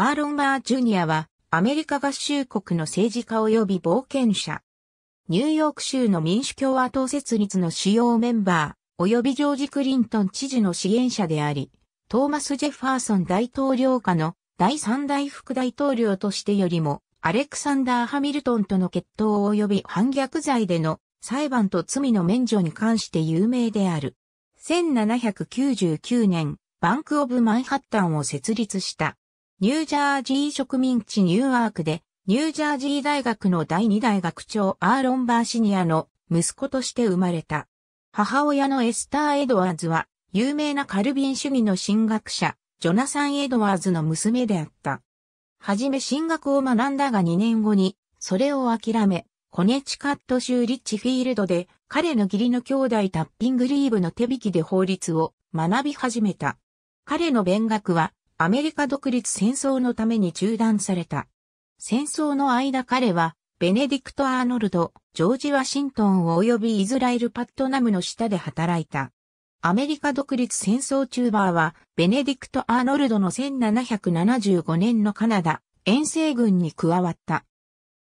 アーロン・バー・ジュニアは、アメリカ合衆国の政治家及び冒険者。ニューヨーク州の民主共和党設立の主要メンバー、及びジョージ・クリントン知事の支援者であり、トーマス・ジェファーソン大統領下の第3代副大統領としてよりも、アレクサンダー・ハミルトンとの決闘及び反逆罪での裁判と罪の免除に関して有名である。1799年、バンク・オブ・マンハッタンを設立した。ニュージャージー植民地ニューアークで、ニュージャージー大学の第二代学長アーロン・バーシニアの息子として生まれた。母親のエスター・エドワーズは、有名なカルビン主義の進学者、ジョナサン・エドワーズの娘であった。はじめ進学を学んだが2年後に、それを諦め、コネチカット州リッチフィールドで、彼の義理の兄弟タッピングリーブの手引きで法律を学び始めた。彼の勉学は、アメリカ独立戦争のために中断された。戦争の間彼は、ベネディクト・アーノルド、ジョージ・ワシントン及びイズラエル・パットナムの下で働いた。アメリカ独立戦争チューバーは、ベネディクト・アーノルドの1775年のカナダ、遠征軍に加わった。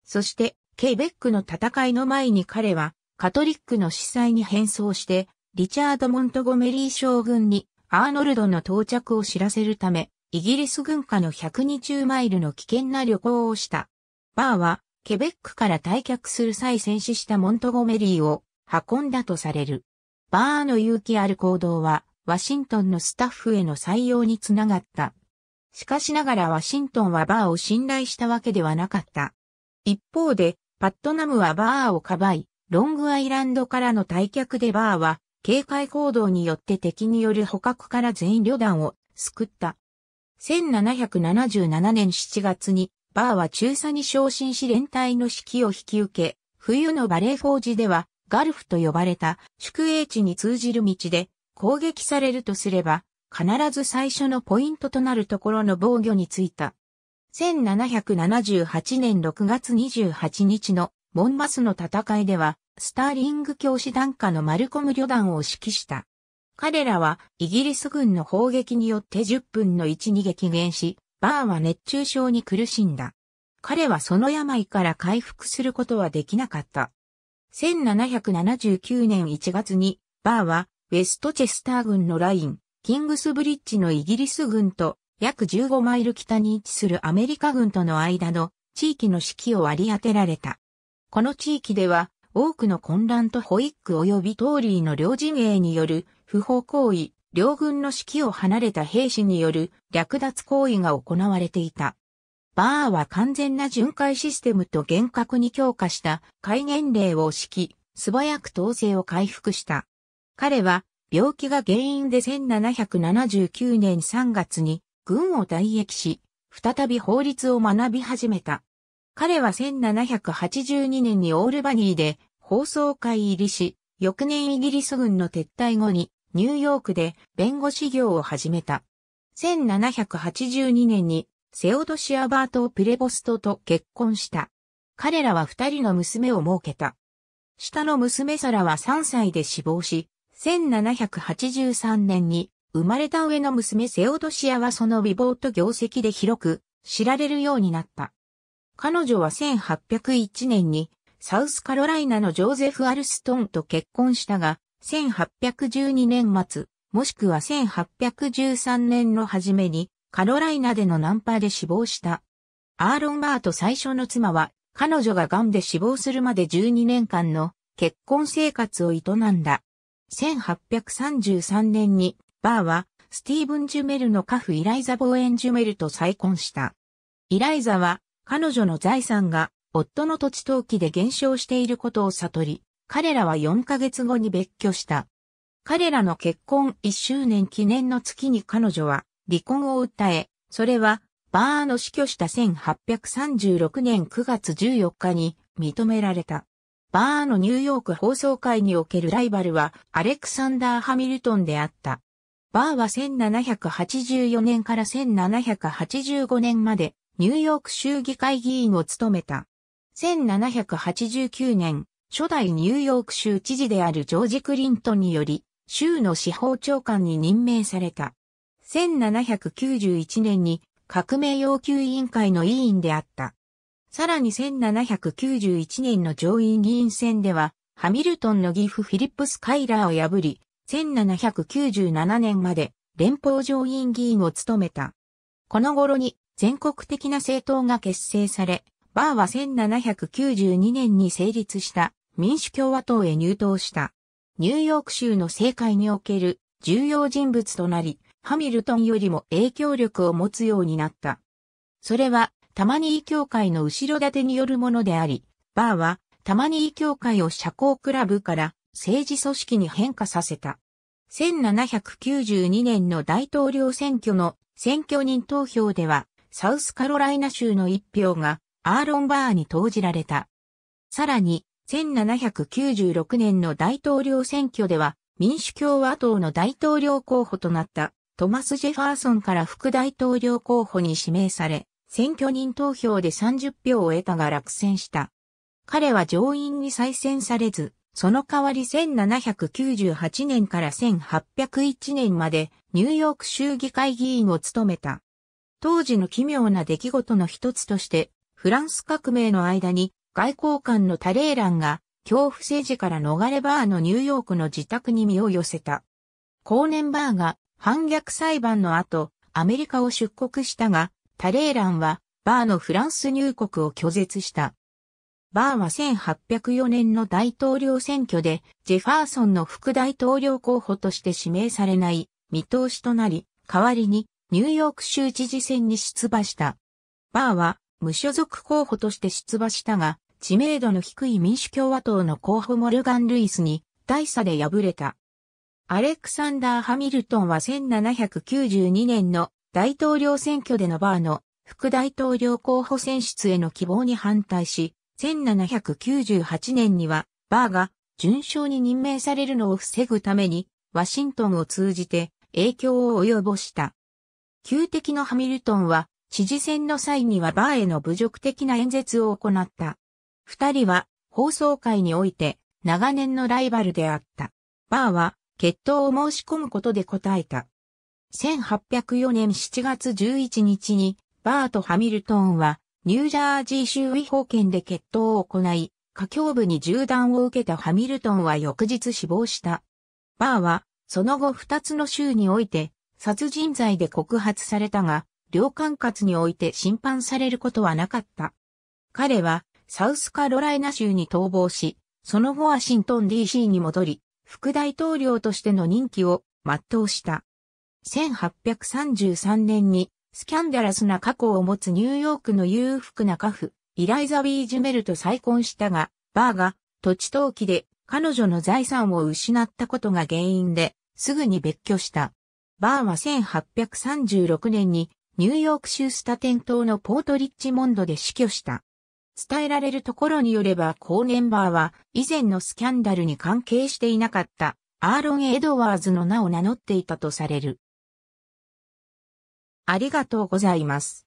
そして、ケベックの戦いの前に彼は、カトリックの司祭に変装して、リチャード・モントゴメリー将軍に、アーノルドの到着を知らせるため、イギリス軍下の120マイルの危険な旅行をした。バーは、ケベックから退却する際戦死したモントゴメリーを運んだとされる。バーの勇気ある行動は、ワシントンのスタッフへの採用につながった。しかしながらワシントンはバーを信頼したわけではなかった。一方で、パットナムはバーをかばい、ロングアイランドからの退却でバーは、警戒行動によって敵による捕獲から全員旅団を救った。1777年7月に、バーは中佐に昇進し連隊の指揮を引き受け、冬のバレーフォージでは、ガルフと呼ばれた宿営地に通じる道で攻撃されるとすれば、必ず最初のポイントとなるところの防御についた。1778年6月28日のモンマスの戦いでは、スターリング教師団下のマルコム旅団を指揮した。彼らはイギリス軍の砲撃によって10分の1に激減し、バーは熱中症に苦しんだ。彼はその病から回復することはできなかった。1779年1月に、バーはウェストチェスター軍のライン、キングスブリッジのイギリス軍と約15マイル北に位置するアメリカ軍との間の地域の指揮を割り当てられた。この地域では多くの混乱とホイック及びトーリーの両陣営による不法行為、両軍の指揮を離れた兵士による略奪行為が行われていた。バーは完全な巡回システムと厳格に強化した戒厳令を敷き、素早く統制を回復した。彼は病気が原因で1779年3月に軍を退役し、再び法律を学び始めた。彼は1782年にオールバニーで放送会入りし、翌年イギリス軍の撤退後にニューヨークで弁護士業を始めた。1782年にセオドシア・バート・プレボストと結婚した。彼らは二人の娘を設けた。下の娘サラは3歳で死亡し、1783年に生まれた上の娘セオドシアはその美貌と業績で広く知られるようになった。彼女は1801年にサウスカロライナのジョーゼフ・アルストンと結婚したが、1812年末、もしくは1813年の初めにカロライナでのナンパで死亡した。アーロン・バート最初の妻は、彼女が癌で死亡するまで12年間の結婚生活を営んだ。1833年に、バーは、スティーブン・ジュメルの家父イライザ・ボーエン・ジュメルと再婚した。イライザは、彼女の財産が夫の土地登記で減少していることを悟り、彼らは4ヶ月後に別居した。彼らの結婚1周年記念の月に彼女は離婚を訴え、それはバーの死去した1836年9月14日に認められた。バーのニューヨーク放送会におけるライバルはアレクサンダー・ハミルトンであった。バーは1784年から1785年までニューヨーク州議会議員を務めた。1789年、初代ニューヨーク州知事であるジョージ・クリントンにより、州の司法長官に任命された。1791年に革命要求委員会の委員であった。さらに1791年の上院議員選では、ハミルトンの義父フィリップス・カイラーを破り、1797年まで連邦上院議員を務めた。この頃に全国的な政党が結成され、バーは1792年に成立した民主共和党へ入党した。ニューヨーク州の政界における重要人物となり、ハミルトンよりも影響力を持つようになった。それは、タマニー教会の後ろ盾によるものであり、バーはタマニー教会を社交クラブから政治組織に変化させた。1792年の大統領選挙の選挙人投票では、サウスカロライナ州の一票がアーロン・バーに投じられた。さらに、1796年の大統領選挙では、民主共和党の大統領候補となったトマス・ジェファーソンから副大統領候補に指名され、選挙人投票で30票を得たが落選した。彼は上院に再選されず、その代わり1798年から1801年までニューヨーク州議会議員を務めた。当時の奇妙な出来事の一つとして、フランス革命の間に外交官のタレーランが恐怖政治から逃れバーのニューヨークの自宅に身を寄せた。後年バーが反逆裁判の後、アメリカを出国したが、タレーランはバーのフランス入国を拒絶した。バーは1804年の大統領選挙でジェファーソンの副大統領候補として指名されない見通しとなり、代わりにニューヨーク州知事選に出馬した。バーは無所属候補として出馬したが、知名度の低い民主共和党の候補モルガン・ルイスに大差で敗れた。アレクサンダー・ハミルトンは1792年の大統領選挙でのバーの副大統領候補選出への希望に反対し、1798年にはバーが順将に任命されるのを防ぐためにワシントンを通じて影響を及ぼした。旧敵のハミルトンは、知事選の際にはバーへの侮辱的な演説を行った。二人は、放送会において、長年のライバルであった。バーは、決闘を申し込むことで答えた。1804年7月11日に、バーとハミルトンは、ニュージャージー州違法圏で決闘を行い、下胸部に銃弾を受けたハミルトンは翌日死亡した。バーは、その後二つの州において、殺人罪で告発されたが、両管轄において審判されることはなかった。彼は、サウスカロライナ州に逃亡し、その後ワシントン DC に戻り、副大統領としての任期を全うした。1833年に、スキャンダラスな過去を持つニューヨークの裕福な家父、イライザ・ウィー・ジュメルと再婚したが、バーが土地登記で彼女の財産を失ったことが原因で、すぐに別居した。バーは1836年にニューヨーク州スタテン島のポートリッチモンドで死去した。伝えられるところによれば後年バーは以前のスキャンダルに関係していなかったアーロン・エドワーズの名を名乗っていたとされる。ありがとうございます。